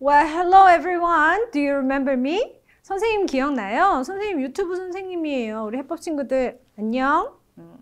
Well, hello everyone. Do you remember me? 선생님 기억나요? 선생님 유튜브 선생님이에요. 우리 해법 친구들 안녕. 음.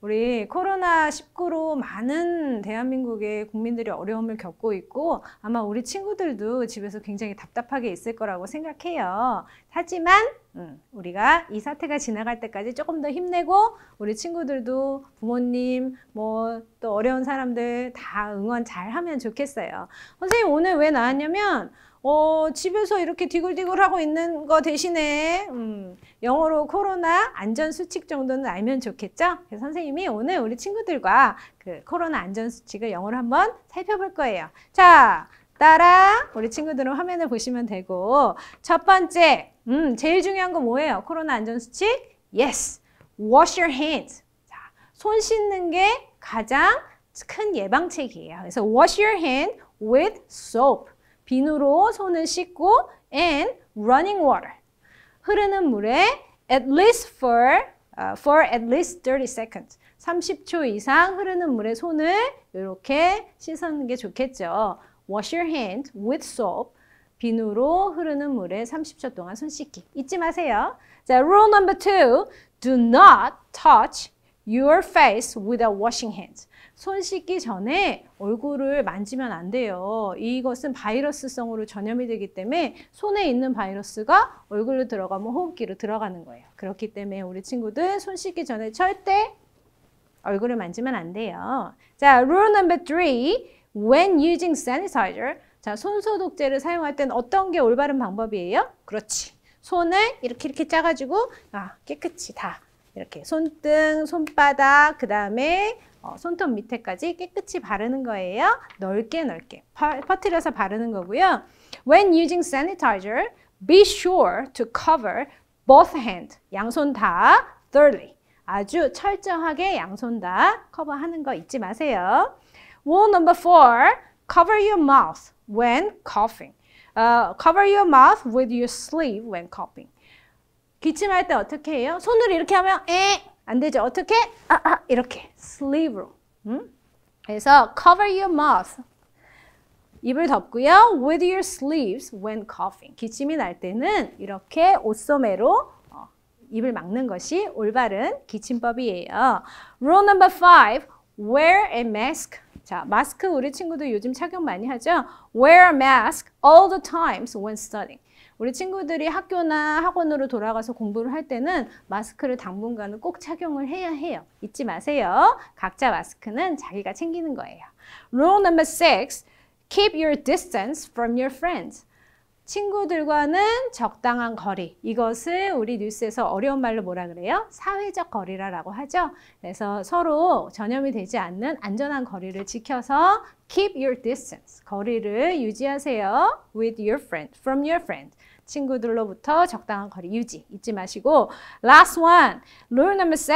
우리 코로나19로 많은 대한민국의 국민들이 어려움을 겪고 있고 아마 우리 친구들도 집에서 굉장히 답답하게 있을 거라고 생각해요. 하지만 음, 우리가 이 사태가 지나갈 때까지 조금 더 힘내고 우리 친구들도 부모님 뭐 또 어려운 사람들 다 응원 잘 하면 좋겠어요. 선생님 오늘 왜 나왔냐면 어, 집에서 이렇게 디굴디굴 하고 있는 거 대신에 음, 영어로 코로나 안전 수칙 정도는 알면 좋겠죠? 그래서 선생님이 오늘 우리 친구들과 그 코로나 안전 수칙을 영어로 한번 살펴볼 거예요. 자, 따라 우리 친구들은 화면을 보시면 되고 첫 번째, 음, 제일 중요한 거 뭐예요? 코로나 안전수칙? Yes, wash your hands. 자, 손 씻는 게 가장 큰 예방책이에요. 그래서 wash your hand with soap. 비누로 손을 씻고 and running water. 흐르는 물에 at least for uh, for at least 30 seconds. 30초 이상 흐르는 물에 손을 이렇게 씻는 게 좋겠죠. wash your hand with soap. 비누로 흐르는 물에 30초 동안 손 씻기. 잊지 마세요. 자, rule number two. Do not touch your face w i t h o washing h a n d 손 씻기 전에 얼굴을 만지면 안 돼요. 이것은 바이러스성으로 전염이 되기 때문에 손에 있는 바이러스가 얼굴로 들어가면 호흡기로 들어가는 거예요. 그렇기 때문에 우리 친구들 손 씻기 전에 절대 얼굴을 만지면 안 돼요. 자, rule number three. when using sanitizer. 자, 손 소독제를 사용할 때는 어떤 게 올바른 방법이에요? 그렇지. 손을 이렇게 이렇게 짜가지고 아, 깨끗이 다 이렇게 손등, 손바닥, 그 다음에 어, 손톱 밑에까지 깨끗이 바르는 거예요. 넓게 넓게 퍼, 퍼뜨려서 바르는 거고요. When using sanitizer, be sure to cover both hand, 양손 다 thoroughly. 아주 철저하게 양손 다 커버하는 거 잊지 마세요. Rule number four, cover your mouth when coughing. Uh, cover your mouth with your sleeve when coughing. 기침할 때 어떻게 해요? 손을 이렇게 하면 에안 되죠. 어떻게? 아, 아, 이렇게 sleeve로. 음? 그래서 cover your mouth. 입을 덮고요. with your sleeves when coughing. 기침이 날 때는 이렇게 옷소매로 입을 막는 것이 올바른 기침법이에요. Rule number five. wear a mask. 자, 마스크 우리 친구들 요즘 착용 많이 하죠? wear a mask all the times when studying. 우리 친구들이 학교나 학원으로 돌아가서 공부를 할 때는 마스크를 당분간은 꼭 착용을 해야 해요. 잊지 마세요. 각자 마스크는 자기가 챙기는 거예요. Rule number six, keep your distance from your friends. 친구들과는 적당한 거리. 이것을 우리 뉴스에서 어려운 말로 뭐라 그래요? 사회적 거리라고 하죠. 그래서 서로 전염이 되지 않는 안전한 거리를 지켜서 keep your distance. 거리를 유지하세요. with your friend, from your friend. 친구들로부터 적당한 거리 유지 잊지 마시고 last one. rule number s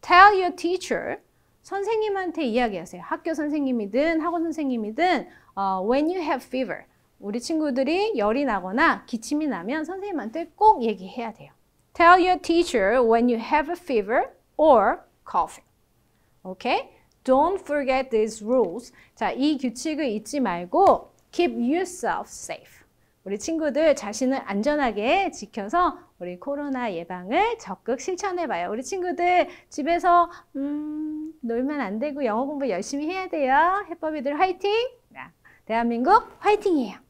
tell your teacher 선생님한테 이야기하세요. 학교 선생님이든 학원 선생님이든 uh, when you have fever 우리 친구들이 열이 나거나 기침이 나면 선생님한테 꼭 얘기해야 돼요. Tell your teacher when you have a fever or coughing. Okay? Don't forget these rules. 자, 이 규칙을 잊지 말고 keep yourself safe. 우리 친구들 자신을 안전하게 지켜서 우리 코로나 예방을 적극 실천해봐요. 우리 친구들 집에서 음, 놀면 안 되고 영어 공부 열심히 해야 돼요. 해법이들 화이팅! 대한민국 화이팅이에요.